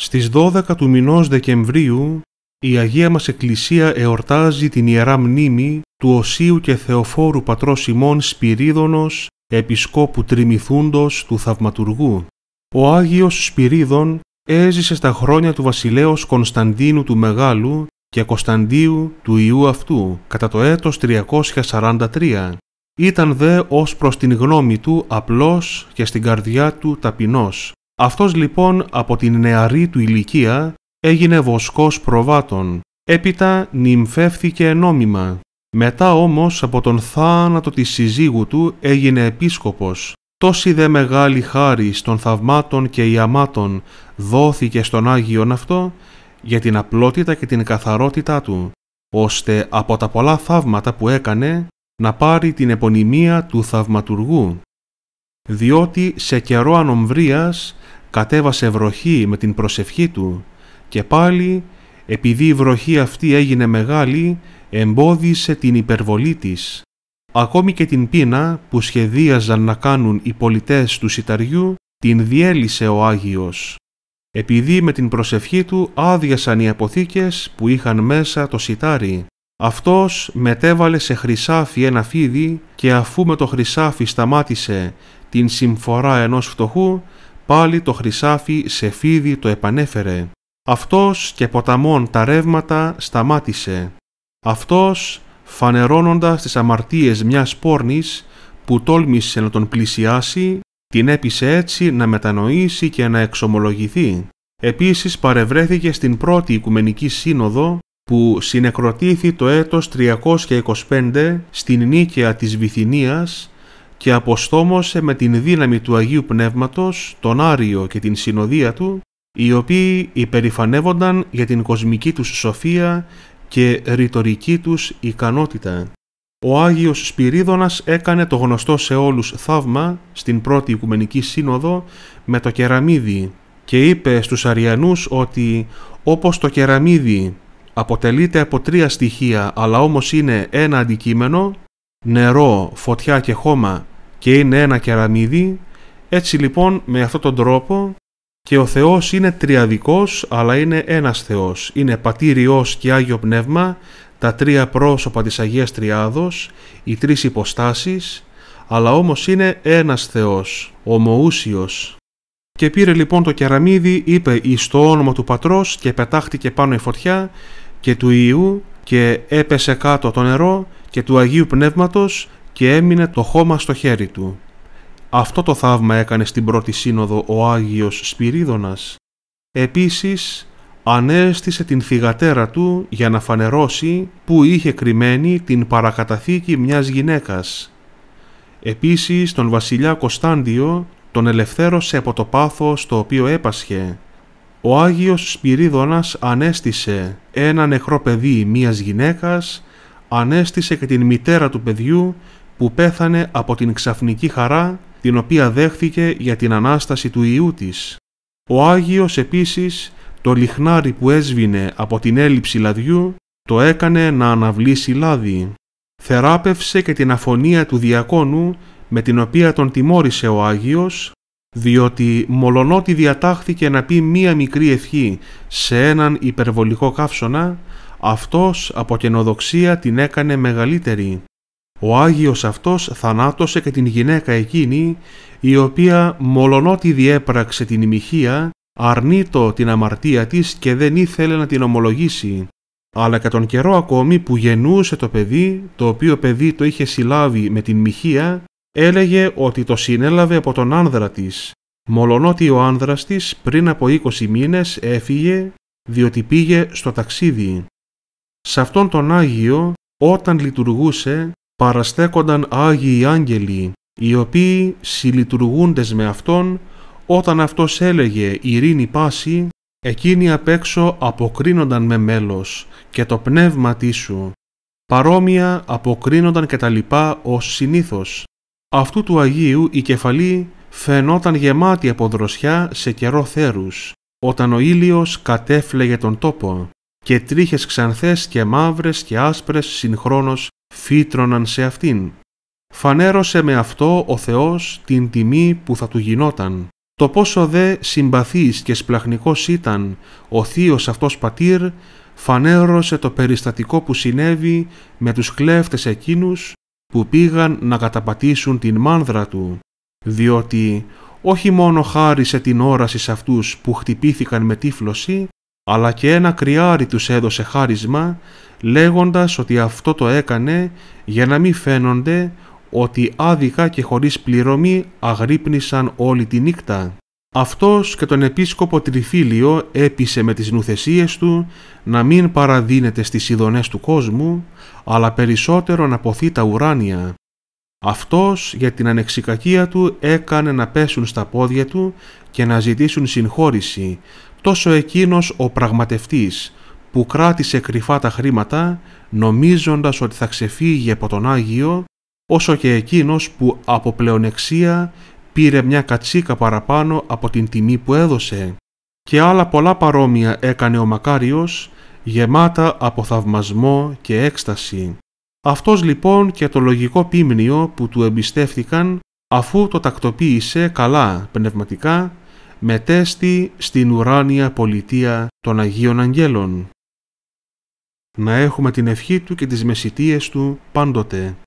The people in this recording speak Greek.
Στις 12 του μηνός Δεκεμβρίου η Αγία μας Εκκλησία εορτάζει την Ιερά Μνήμη του Οσίου και Θεοφόρου Πατρός Σιμών Σπυρίδωνος, Επισκόπου Τριμηθούντος του Θαυματουργού. Ο Άγιος Σπυρίδων έζησε στα χρόνια του βασιλέως Κωνσταντίνου του Μεγάλου και Κωνσταντίου του Ιού αυτού, κατά το έτος 343. Ήταν δε ως προς την γνώμη του απλός και στην καρδιά του ταπεινός. Αυτός λοιπόν από την νεαρή του ηλικία έγινε βοσκός προβάτων, έπειτα νυμφεύθηκε νόμιμα. Μετά όμως από τον θάνατο της συζύγου του έγινε επίσκοπος. Τόση δε μεγάλη χάρη των θαυμάτων και ιαμάτων δόθηκε στον Άγιον αυτό για την απλότητα και την καθαρότητά του, ώστε από τα πολλά θαύματα που έκανε να πάρει την επωνυμία του θαυματουργού. Διότι σε καιρό ανομβρίας κατέβασε βροχή με την προσευχή του και πάλι επειδή η βροχή αυτή έγινε μεγάλη εμπόδισε την υπερβολή της. Ακόμη και την πείνα που σχεδίαζαν να κάνουν οι πολιτές του Σιταριού την διέλυσε ο Άγιος, επειδή με την προσευχή του άδειασαν οι αποθήκες που είχαν μέσα το σιτάρι. Αυτός μετέβαλε σε χρυσάφι ένα φίδι και αφού με το χρυσάφι σταμάτησε την συμφορά ενός φτωχού, πάλι το χρυσάφι σε φίδι το επανέφερε. Αυτός και ποταμών τα ρεύματα σταμάτησε. Αυτός, φανερώνοντας τις αμαρτίες μιας πόρνης που τόλμησε να τον πλησιάσει, την έπεισε έτσι να μετανοήσει και να εξομολογηθεί. Επίσης παρευρέθηκε στην πρώτη Οικουμενική Σύνοδο που συνεκροτήθη το έτος 325 στην Νίκαια της Βυθινίας και αποστόμωσε με την δύναμη του Αγίου Πνεύματος τον Άριο και την συνοδεία του, οι οποίοι υπερηφανεύονταν για την κοσμική τους σοφία και ρητορική τους ικανότητα. Ο Άγιος Σπυρίδωνας έκανε το γνωστό σε όλους θαύμα στην πρώτη Οικουμενική Σύνοδο με το κεραμίδι και είπε στους Αριανούς ότι όπως το κεραμίδι αποτελείται από τρία στοιχεία αλλά όμως είναι ένα αντικείμενο νερό, φωτιά και χώμα και είναι ένα κεραμίδι, έτσι λοιπόν με αυτόν τον τρόπο και ο Θεός είναι τριαδικός αλλά είναι ένας Θεός. Είναι πατήριός και Άγιο Πνεύμα, τα τρία πρόσωπα της Αγίας Τριάδος, οι τρεις υποστάσεις, αλλά όμως είναι ένας Θεός, ομοούσιος. Και πήρε λοιπόν το κεραμίδι, είπε εις το όνομα του Πατρός και πετάχτηκε πάνω η φωτιά και του Ιού και έπεσε κάτω το νερό και του Αγίου Πνεύματος και έμεινε το χώμα στο χέρι του. Αυτό το θαύμα έκανε στην πρώτη σύνοδο ο Άγιος Σπυρίδωνας. Επίσης, ανέστησε την θυγατέρα του για να φανερώσει που είχε κρυμμένη την παρακαταθήκη μιας γυναίκας. Επίσης, τον βασιλιά Κωνσταντιο τον ελευθέρωσε από το πάθος το οποίο έπασχε. Ο Άγιος Σπυρίδωνας ανέστησε ένα νεκρό παιδί μιας γυναίκας ανέστησε και την μητέρα του παιδιού που πέθανε από την ξαφνική χαρά την οποία δέχθηκε για την Ανάσταση του Ιού της. Ο Άγιος επίσης το λιχνάρι που έσβηνε από την έλλειψη λαδιού το έκανε να αναβλήσει λάδι. Θεράπευσε και την αφωνία του διακόνου με την οποία τον τιμώρησε ο Άγιος διότι μολονότι διατάχθηκε να πει μία μικρή ευχή σε έναν υπερβολικό καύσωνα, αυτός από καινοδοξία την έκανε μεγαλύτερη. Ο Άγιος αυτός θανάτωσε και την γυναίκα εκείνη, η οποία μολονότι διέπραξε την ημιχία, αρνείτο την αμαρτία της και δεν ήθελε να την ομολογήσει. Αλλά και τον καιρό ακόμη που γεννούσε το παιδί, το οποίο παιδί το είχε συλλάβει με την μοιχεία, έλεγε ότι το συνέλαβε από τον άνδρα της, ότι ο άνδρας της πριν από 20 μήνες έφυγε διότι πήγε στο ταξίδι. Σε αυτόν τον Άγιο, όταν λειτουργούσε, παραστέκονταν Άγιοι Άγγελοι, οι οποίοι συλλειτουργούντες με Αυτόν, όταν Αυτός έλεγε «Ηρήνη πάση», εκείνοι απ' έξω αποκρίνονταν με μέλος και το πνεύμα σου. Παρόμοια αποκρίνονταν και τα λοιπά ως συνήθως. Αυτού του Αγίου η κεφαλή φαινόταν γεμάτη από δροσιά σε καιρό θέρους, όταν ο ήλιος κατέφλεγε τον τόπο και τρίχες ξανθές και μαύρες και άσπρες συγχρόνως φύτρωναν σε αυτήν. Φανέρωσε με αυτό ο Θεός την τιμή που θα του γινόταν. Το πόσο δε συμπαθής και σπλαχνικός ήταν ο θείος αυτός πατήρ, φανέρωσε το περιστατικό που συνέβη με τους κλέφτες εκείνους που πήγαν να καταπατήσουν την μάνδρα του, διότι όχι μόνο χάρισε την όραση σε αυτούς που χτυπήθηκαν με τύφλωση, αλλά και ένα κρυάρι τους έδωσε χάρισμα, λέγοντας ότι αυτό το έκανε για να μην φαίνονται ότι άδικα και χωρίς πληρωμή αγρύπνησαν όλη τη νύχτα. Αυτός και τον επίσκοπο Τριφίλιο έπεισε με τις νουθεσίες του να μην παραδίνεται στις ειδονές του κόσμου, αλλά περισσότερο να ποθεί τα ουράνια. Αυτός για την ανεξικακία του έκανε να πέσουν στα πόδια του και να ζητήσουν συγχώρηση, τόσο εκείνος ο πραγματευτής που κράτησε κρυφά τα χρήματα νομίζοντας ότι θα ξεφύγει από τον Άγιο, όσο και εκείνος που από πλεονεξία πήρε μια κατσίκα παραπάνω από την τιμή που έδωσε και άλλα πολλά παρόμοια έκανε ο Μακάριος γεμάτα από θαυμασμό και έκσταση. Αυτός λοιπόν και το λογικό πίμνιο που του εμπιστεύτηκαν αφού το τακτοποίησε καλά πνευματικά μετέστη στην ουράνια πολιτεία των Αγίων Αγγέλων. Να έχουμε την ευχή του και τις μεσητείες του πάντοτε.